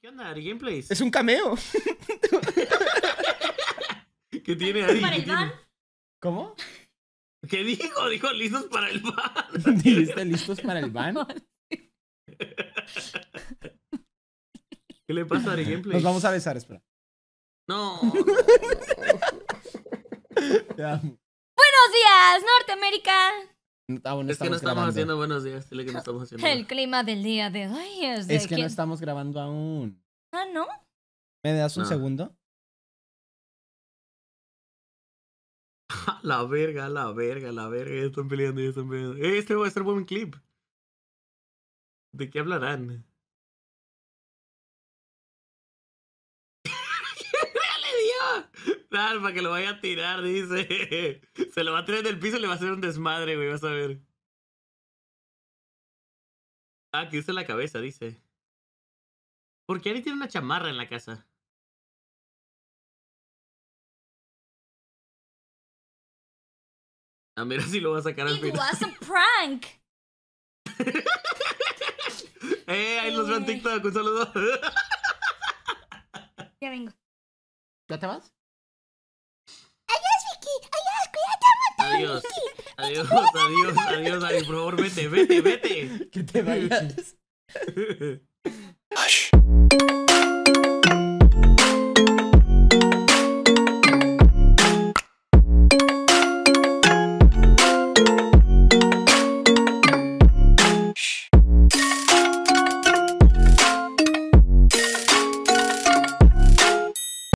¿Qué onda, Ari Gameplays? Es un cameo. ¿Qué tiene Ari? ¿Para el van? ¿Cómo? ¿Qué dijo? Dijo listos para el van. ¿Dijiste listos para el van? ¿Qué le pasa a Ari Gameplays? Nos vamos a besar, espera. no. Buenos días, Norteamérica. Ah, es que no estamos haciendo buenos días. Dile que estamos haciendo. El clima del día de hoy es de. Es que, no estamos grabando aún. Ah, ¿no? ¿Me das un segundo? La verga, la verga, la verga. Ya están peleando, ya están peleando. Eh, este va a ser buen clip. ¿De qué hablarán? ¿Qué le dio? para que lo vaya a tirar, dice. Se lo va a tirar del piso y le va a hacer un desmadre, güey, vas a ver. Ah, que usa la cabeza, dice. ¿Por qué Ari tiene una chamarra en la casa. A ver si lo va a sacar al final. It was prank. eh, ahí los veo en TikTok, un saludo. ya vengo. ¿Ya te vas? adiós. Adiós, adiós, adiós, adiós. por favor, vete, vete, vete. Que te vayas.